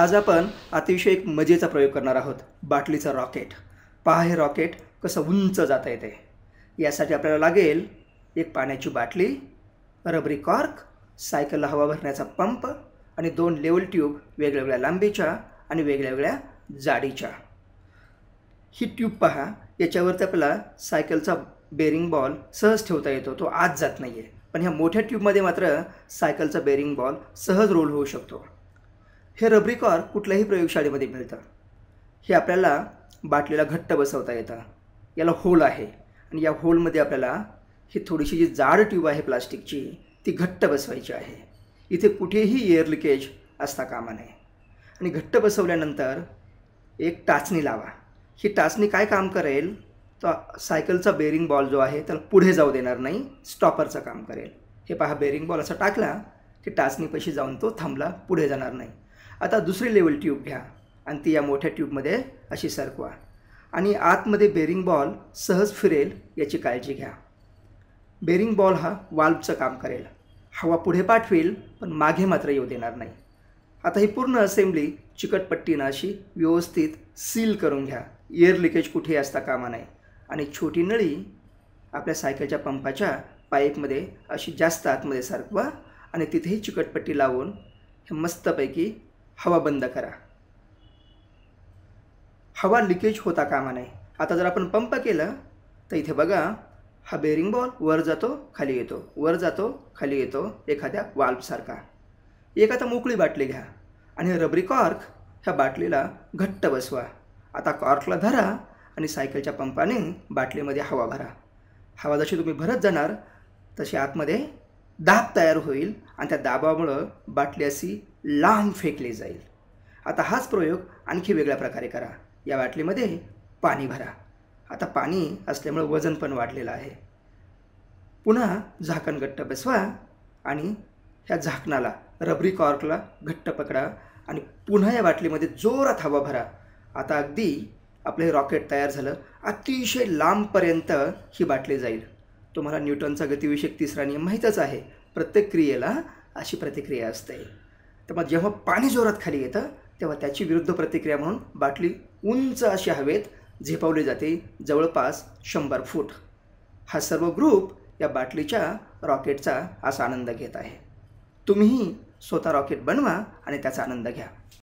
आज आपण अतिशय एक मजेचा प्रयोग करणार आहोत बाटलीचं रॉकेट पहा हे रॉकेट कसं उंच जाता येते यासाठी आपल्याला लागेल एक पाण्याची बाटली रबरी कॉर्क सायकलला हवा भरण्याचा पंप आणि दोन लेवल ट्यूब वेगवेगळ्या लांबीच्या आणि वेगळ्या जाडीच्या ही ट्यूब पहा याच्यावरती आपल्याला सायकलचा बेरिंग बॉल सहज ठेवता येतो तो आज जात नाही आहे पण ह्या मोठ्या ट्यूबमध्ये मात्र सायकलचा बेरिंग बॉल सहज रोल होऊ शकतो हे रबरी कॉर कुठल्याही प्रयोगशाळेमध्ये मिळतं हे आपल्याला बाटलीला घट्ट बसवता येतं याला होल आहे आणि या होलमध्ये आपल्याला ही थोडीशी जी जाड ट्यूब आहे प्लास्टिकची ती घट्ट बसवायची आहे इथे कुठेही एअर लिकेज असता कामा नये आणि घट्ट बसवल्यानंतर एक टाचणी लावा ही टाचणी काय काम करेल तो सायकलचा बेरिंग बॉल जो आहे त्याला पुढे जाऊ देणार नाही स्टॉपरचं काम करेल हे पहा बेरिंग बॉल असा टाकला की टाचणीपाशी जाऊन तो थांबला पुढे जाणार नाही आता दुसरी लेवल ट्यूब घ्या आणि ती या मोठ्या ट्यूबमध्ये अशी सरकवा आणि आतमध्ये बेरिंग बॉल सहज फिरेल याची काळजी घ्या बेरिंग बॉल हा वाल्वचं काम करेल हवा पुढे पाठवेल पण मागे मात्र येऊ देणार नाही आता ही पूर्ण असेंब्ली चिकटपट्टीनं अशी व्यवस्थित सील करून घ्या एअर लिकेज कुठेही असता कामा नाही आणि छोटी नळी आपल्या सायकलच्या पंपाच्या पाईपमध्ये अशी जास्त आतमध्ये सरकवा आणि तिथेही चिकटपट्टी लावून हे मस्तपैकी हवा बंद करा हवा लिकेज होता कामा नाही आता जर आपण पंप केलं तर इथे बघा हा बेरिंग बॉल वर जातो खाली येतो वर जातो खाली येतो एखाद्या वाल्बसारखा एक आता मोकळी बाटली घ्या आणि रबरी कॉर्क ह्या बाटलीला घट्ट बसवा आता कॉर्कला धरा आणि सायकलच्या पंपाने बाटलीमध्ये हवा भरा हवा जशी तुम्ही भरत जाणार तशी आतमध्ये दाब तयार होईल आणि त्या दाबामुळं बाटली अशी लांब फेकली जाईल आता हाच प्रयोग आणखी वेगळ्या प्रकारे करा या बाटलीमध्ये पाणी भरा आता पाणी असल्यामुळं वजन पण वाढलेलं आहे पुन्हा झाकण घट्ट बसवा आणि ह्या झाकणाला रबरी कॉर्कला घट्ट पकडा आणि पुन्हा या बाटलीमध्ये जोरात हवा भरा आता अगदी आपलं हे रॉकेट तयार झालं अतिशय लांबपर्यंत ही बाटली जाईल तुम्हाला न्यूटनचा गतिविषयक तिसरा नियम माहीतच आहे प्रत्येक क्रियेला अशी प्रतिक्रिया असते तर मग जेव्हा पाणी जोरात खाली येतं तेव्हा त्याची विरुद्ध प्रतिक्रिया म्हणून बाटली उंच अशी हवेत झेपावली जाते जवळपास शंभर फूट हा सर्व ग्रुप या बाटलीच्या रॉकेटचा असा आनंद घेत आहे तुम्हीही स्वतः रॉकेट बनवा आणि त्याचा आनंद घ्या